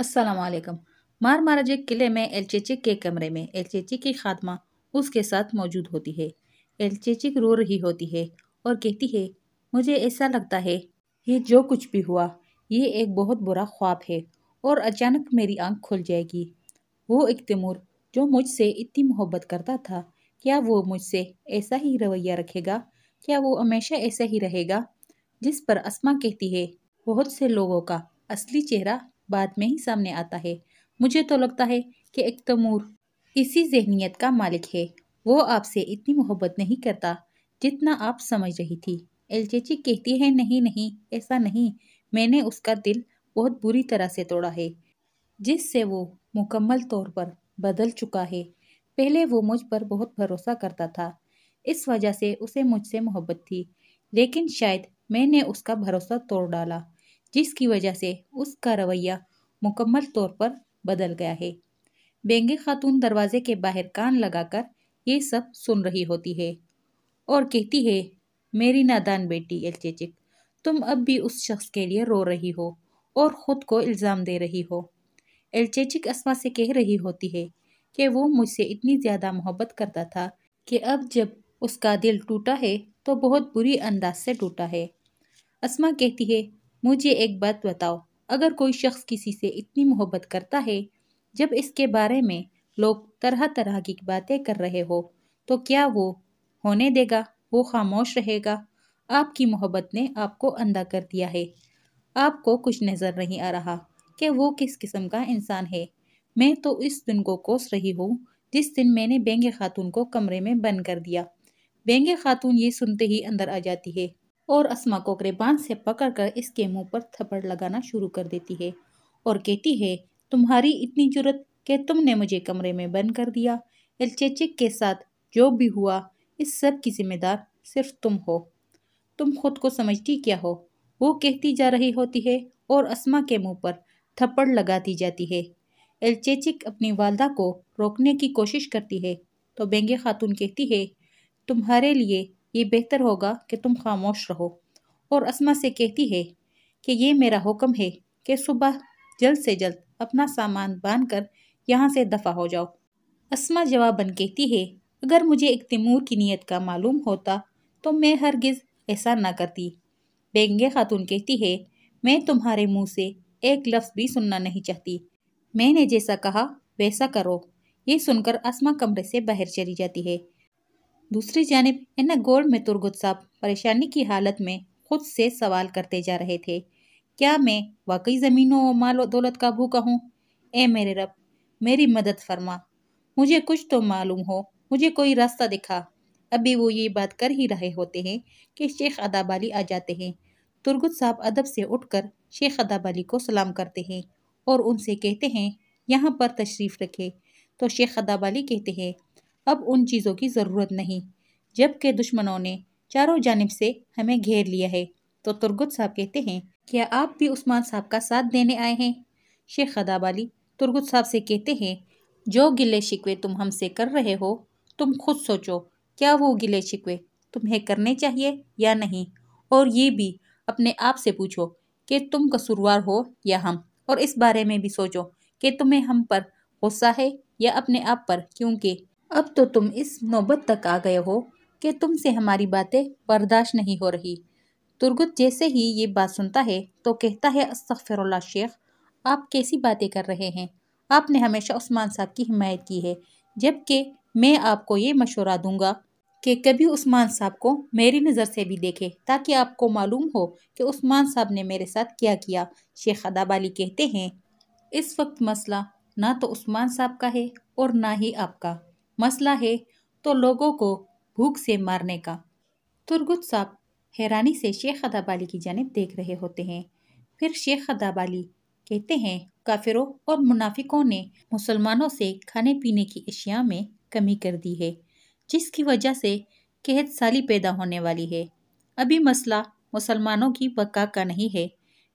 असलकम मार महाराजे किले में एलचेचे के कमरे में एलचेची की खात्मा उसके साथ मौजूद होती है एलचेची रो रही होती है और कहती है मुझे ऐसा लगता है ये जो कुछ भी हुआ ये एक बहुत बुरा ख्वाब है और अचानक मेरी आंख खुल जाएगी वो एक तैमूर जो मुझसे इतनी मोहब्बत करता था क्या वो मुझसे ऐसा ही रवैया रखेगा क्या वो हमेशा ऐसा ही रहेगा जिस पर असमा कहती है बहुत से लोगों का असली चेहरा बाद में ही सामने आता है मुझे तो लगता है कि एक तमूर तो इसी जहनीत का मालिक है वो आपसे इतनी मोहब्बत नहीं करता जितना आप समझ रही थी एल चेची कहती है नहीं नहीं ऐसा नहीं मैंने उसका दिल बहुत बुरी तरह से तोड़ा है जिससे वो मुकम्मल तौर पर बदल चुका है पहले वो मुझ पर बहुत भरोसा करता था इस वजह से उसे मुझसे मोहब्बत थी लेकिन शायद मैंने उसका भरोसा तोड़ डाला जिसकी वजह से उसका रवैया मुकम्मल तौर पर बदल गया है बेंगे खातून दरवाजे के बाहर कान लगाकर ये सब सुन रही होती है और कहती है मेरी नादान बेटी एलचेचिक तुम अब भी उस शख्स के लिए रो रही हो और ख़ुद को इल्ज़ाम दे रही हो एलचेचिक असमा से कह रही होती है कि वो मुझसे इतनी ज़्यादा मोहब्बत करता था कि अब जब उसका दिल टूटा है तो बहुत बुरी अंदाज से टूटा है असमा कहती है मुझे एक बात बताओ अगर कोई शख्स किसी से इतनी मोहब्बत करता है जब इसके बारे में लोग तरह तरह की बातें कर रहे हो तो क्या वो होने देगा वो खामोश रहेगा आपकी मोहब्बत ने आपको अंधा कर दिया है आपको कुछ नज़र नहीं आ रहा कि वो किस किस्म का इंसान है मैं तो इस दिन को कोस रही हूँ जिस दिन मैंने बेंगे खातून को कमरे में बंद कर दिया बेंगे खातून ये सुनते ही अंदर आ जाती है और असमा को कृपान से पकड़कर इसके मुंह पर थप्पड़ लगाना शुरू कर देती है और कहती है तुम्हारी इतनी जरूरत कि तुमने मुझे कमरे में बंद कर दिया एलचेचिक के साथ जो भी हुआ इस सब की जिम्मेदार सिर्फ तुम हो तुम खुद को समझती क्या हो वो कहती जा रही होती है और असमा के मुंह पर थप्पड़ लगाती जाती है एलचेचिक अपनी वालदा को रोकने की कोशिश करती है तो बेंगे खातून कहती है तुम्हारे लिए ये बेहतर होगा कि तुम खामोश रहो और असमा से कहती है कि ये मेरा हुक्म है कि सुबह जल्द से जल्द अपना सामान बांध कर यहाँ से दफ़ा हो जाओ असमा जवाबन कहती है अगर मुझे एक तिमूर की नीयत का मालूम होता तो मैं हरगिज़ ऐसा ना करती बेंगे खातून कहती है मैं तुम्हारे मुंह से एक लफ्ज़ भी सुनना नहीं चाहती मैंने जैसा कहा वैसा करो ये सुनकर असमा कमरे से बाहर चली जाती है दूसरी जानब एना गोल्ड में तुर्गुत साहब परेशानी की हालत में खुद से सवाल करते जा रहे थे क्या मैं वाकई ज़मीनों और माल दौलत का भूखा हूँ ए मेरे रब मेरी मदद फरमा मुझे कुछ तो मालूम हो मुझे कोई रास्ता दिखा अभी वो ये बात कर ही रहे होते हैं कि शेख अदाबाली आ जाते हैं तुर्गुत साहब अदब से उठकर शेख अदाबाली को सलाम करते हैं और उनसे कहते हैं यहाँ पर तशरीफ़ रखे तो शेख अदाबाली कहते हैं अब उन चीज़ों की ज़रूरत नहीं जबकि दुश्मनों ने चारों जानब से हमें घेर लिया है तो तुर्गुत साहब कहते हैं क्या आप भी उस्मान साहब का साथ देने आए हैं शेख खदाब अली साहब से कहते हैं जो गिले शिकवे तुम हमसे कर रहे हो तुम खुद सोचो क्या वो गिले शिकवे तुम्हें करने चाहिए या नहीं और ये भी अपने आप से पूछो कि तुम कसूरवार हो या हम और इस बारे में भी सोचो कि तुम्हें हम पर गुस्सा है या अपने आप पर क्योंकि अब तो तुम इस नौबत तक आ गए हो कि तुमसे हमारी बातें बर्दाश्त नहीं हो रही तुर्गुत जैसे ही ये बात सुनता है तो कहता है अस्तफ़िरल्ला शेख आप कैसी बातें कर रहे हैं आपने हमेशा उस्मान साहब की हिमायत की है जबकि मैं आपको ये मशवरा दूंगा कि कभी उस्मान साहब को मेरी नज़र से भी देखे ताकि आपको मालूम हो कि उस्मान साहब ने मेरे साथ क्या किया शेख अदाब अली कहते हैं इस वक्त मसला ना तो उस्मान साहब का है और ना ही आपका मसला है तो लोगों को भूख से मारने का तुरगुत साहब हैरानी से शेख अदाबाली की जानब देख रहे होते हैं फिर शेख अदाबाली कहते हैं काफिरों और मुनाफिकों ने मुसलमानों से खाने पीने की अशिया में कमी कर दी है जिसकी वजह से कहत साली पैदा होने वाली है अभी मसला मुसलमानों की बका का नहीं है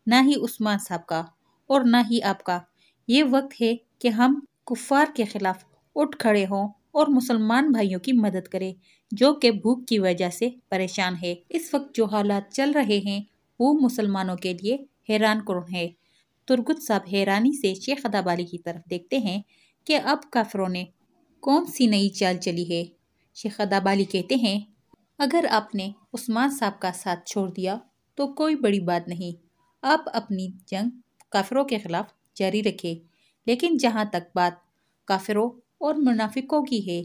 ना ही उस्मान साहब का और ना ही आपका ये वक्त है कि हम कुफार के ख़िलाफ़ उठ खड़े हों और मुसलमान भाइयों की मदद करे जो कि भूख की वजह से परेशान है इस वक्त जो हालात चल रहे हैं वो मुसलमानों के लिए हैरान कौन है तुर्गुत साहब हैरानी से शेख अदाबाली की तरफ देखते हैं कि अब काफरों ने कौन सी नई चाल चली है शेख अदाबाली कहते हैं अगर आपने उस्मान साहब का साथ छोड़ दिया तो कोई बड़ी बात नहीं आप अपनी जंग काफिरों के ख़िलाफ़ जारी रखें लेकिन जहाँ तक बात काफिरों और मुनाफिकों की है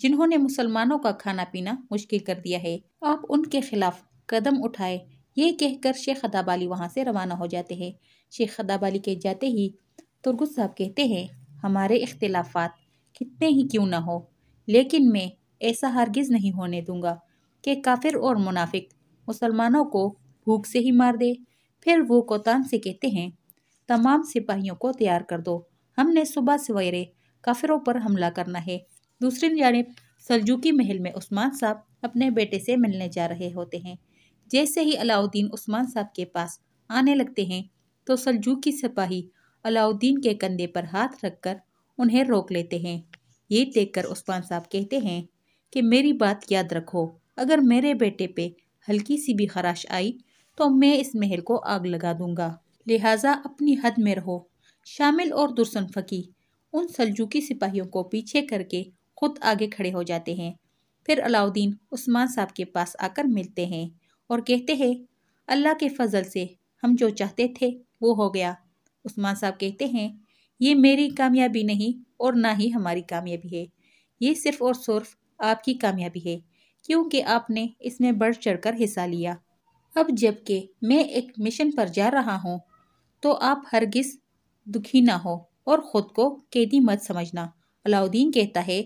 जिन्होंने मुसलमानों का खाना पीना मुश्किल कर दिया है आप उनके खिलाफ कदम उठाए ये कहकर शेख अदाबाली वहाँ से रवाना हो जाते हैं शेख अदाबाली के जाते ही तुर्गुस साहब कहते हैं हमारे इख्तलाफात कितने ही क्यों ना हो लेकिन मैं ऐसा हरगिज़ नहीं होने दूंगा कि काफिर और मुनाफिक मुसलमानों को भूख से ही मार दे फिर वो कोतान से कहते हैं तमाम सिपाहियों को तैयार कर दो हमने सुबह सवेरे काफिरों पर हमला करना है दूसरी जानब सलजुकी महल में उस्मान साहब अपने बेटे से मिलने जा रहे होते हैं जैसे ही अलाउद्दीन उस्मान साहब के पास आने लगते हैं तो सलजुकी सिपाही अलाउद्दीन के कंधे पर हाथ रखकर उन्हें रोक लेते हैं ये देखकर उस्मान साहब कहते हैं कि मेरी बात याद रखो अगर मेरे बेटे पे हल्की सी भी खराश आई तो मैं इस महल को आग लगा दूंगा लिहाजा अपनी हद में रहो शामिल और दुरसन फ़की उन सलजुकी सिपाहियों को पीछे करके खुद आगे खड़े हो जाते हैं फिर अलाउद्दीन उस्मान साहब के पास आकर मिलते हैं और कहते हैं अल्लाह के फजल से हम जो चाहते थे वो हो गया उस्मान साहब कहते हैं ये मेरी कामयाबी नहीं और ना ही हमारी कामयाबी है ये सिर्फ़ और सिर्फ आपकी कामयाबी है क्योंकि आपने इसमें बढ़ चढ़कर हिस्सा लिया अब जबकि मैं एक मिशन पर जा रहा हूँ तो आप हरगिज़ दुखी ना हो और ख़ुद को कैदी मत समझना अलाउद्दीन कहता है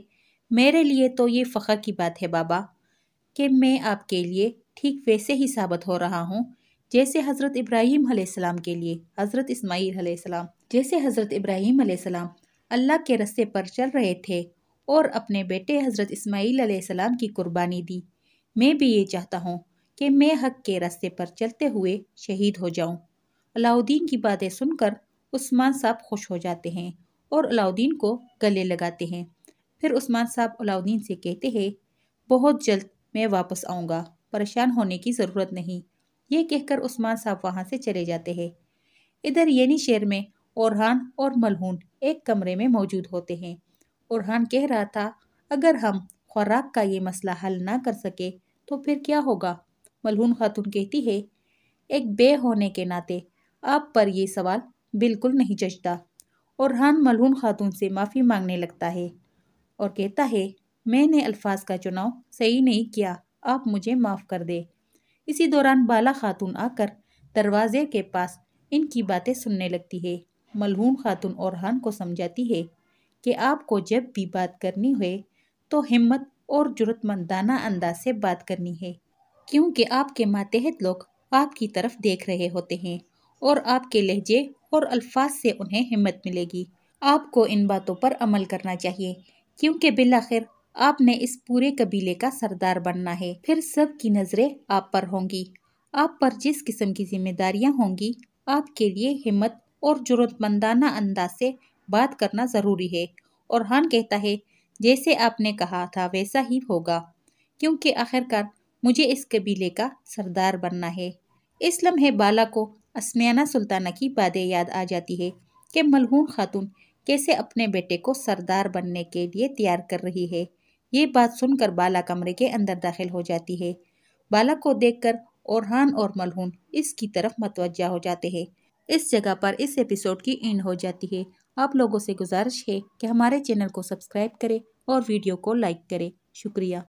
मेरे लिए तो ये फ़ख्र की बात है बाबा कि मैं आपके लिए ठीक वैसे ही साबित हो रहा हूँ जैसे हज़रत इब्राहिम आसमाम के लिए हज़रत इस्माईल आसमाम जैसे हज़रत इब्राहिम आसमाम अल्लाह के रस्ते पर चल रहे थे और अपने बेटे हज़रत इस्माईल आसमाम की कुर्बानी दी मैं भी ये चाहता हूँ कि मैं हक के रस्ते पर चलते हुए शहीद हो जाऊँ अलाउद्दीन की बातें सुनकर उस्मान साहब खुश हो जाते हैं और अलाउद्दीन को गले लगाते हैं फिर उस्मान साहब अलाउद्दीन से कहते हैं बहुत जल्द मैं वापस आऊँगा परेशान होने की ज़रूरत नहीं ये कहकर उस्मान साहब वहाँ से चले जाते हैं इधर यनी शहर में औरहान और मलहून एक कमरे में मौजूद होते हैं औरहान कह रहा था अगर हम खुराक का ये मसला हल ना कर सके तो फिर क्या होगा मलहून खातून कहती है एक बे होने के नाते आप पर ये सवाल बिल्कुल नहीं जचता और रान मलहून खातून से माफ़ी मांगने लगता है और कहता है मैंने अल्फाज का चुनाव सही नहीं किया आप मुझे माफ़ कर दे इसी दौरान बाला खातून आकर दरवाजे के पास इनकी बातें सुनने लगती है मलहून खातून और रान को समझाती है कि आपको जब भी बात करनी हो तो हिम्मत और ज़रूरतमंदाना अंदाज से बात करनी है क्योंकि आपके मातहत लोग आपकी तरफ देख रहे होते हैं और आपके लहजे और अल्फाज से उन्हें हिम्मत मिलेगी आपको इन बातों पर अमल करना चाहिए क्योंकि आखिर आपने इस पूरे कबीले का सरदार बनना है फिर सब की नज़रें आप पर होंगी आप पर जिस किस्म की जिम्मेदारियां होंगी आपके लिए हिम्मत और ज़रूरतमंदाना अंदाज से बात करना ज़रूरी है और हान कहता है जैसे आपने कहा था वैसा ही होगा क्योंकि आखिरकार मुझे इस कबीले का सरदार बनना है इस लम्हे बाला को असमियाना सुल्ताना की बातें याद आ जाती है कि मलहून खातून कैसे अपने बेटे को सरदार बनने के लिए तैयार कर रही है ये बात सुनकर बाला कमरे के अंदर दाखिल हो जाती है बाला को देखकर औरहान और मलहून इसकी तरफ मतवजा हो जाते हैं इस जगह पर इस एपिसोड की एंड हो जाती है आप लोगों से गुजारिश है कि हमारे चैनल को सब्सक्राइब करें और वीडियो को लाइक करें शुक्रिया